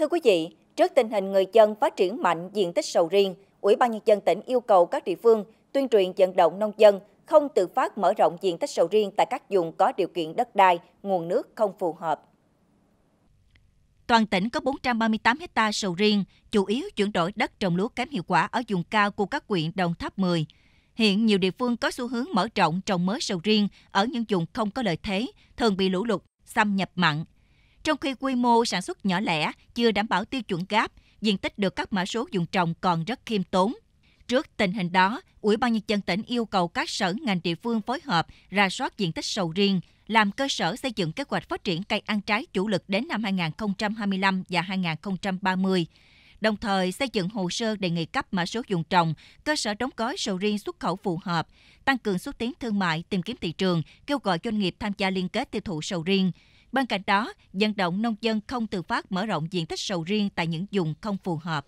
Thưa quý vị, trước tình hình người dân phát triển mạnh diện tích sầu riêng, Ủy ban Nhân dân tỉnh yêu cầu các địa phương tuyên truyền vận động nông dân không tự phát mở rộng diện tích sầu riêng tại các vùng có điều kiện đất đai, nguồn nước không phù hợp. Toàn tỉnh có 438 ha sầu riêng, chủ yếu chuyển đổi đất trồng lúa kém hiệu quả ở vùng cao của các huyện Đồng Tháp 10. Hiện nhiều địa phương có xu hướng mở rộng trồng mới sầu riêng ở những vùng không có lợi thế, thường bị lũ lụt, xâm nhập mặn. Trong khi quy mô sản xuất nhỏ lẻ chưa đảm bảo tiêu chuẩn gáp, diện tích được các mã số dùng trồng còn rất khiêm tốn. Trước tình hình đó, Ủy ban Nhân dân tỉnh yêu cầu các sở ngành địa phương phối hợp ra soát diện tích sầu riêng, làm cơ sở xây dựng kế hoạch phát triển cây ăn trái chủ lực đến năm 2025 và 2030, đồng thời xây dựng hồ sơ đề nghị cấp mã số dùng trồng, cơ sở đóng gói sầu riêng xuất khẩu phù hợp, tăng cường xúc tiến thương mại, tìm kiếm thị trường, kêu gọi doanh nghiệp tham gia liên kết tiêu thụ sầu riêng, Bên cạnh đó, vận động nông dân không tự phát mở rộng diện tích sầu riêng tại những vùng không phù hợp.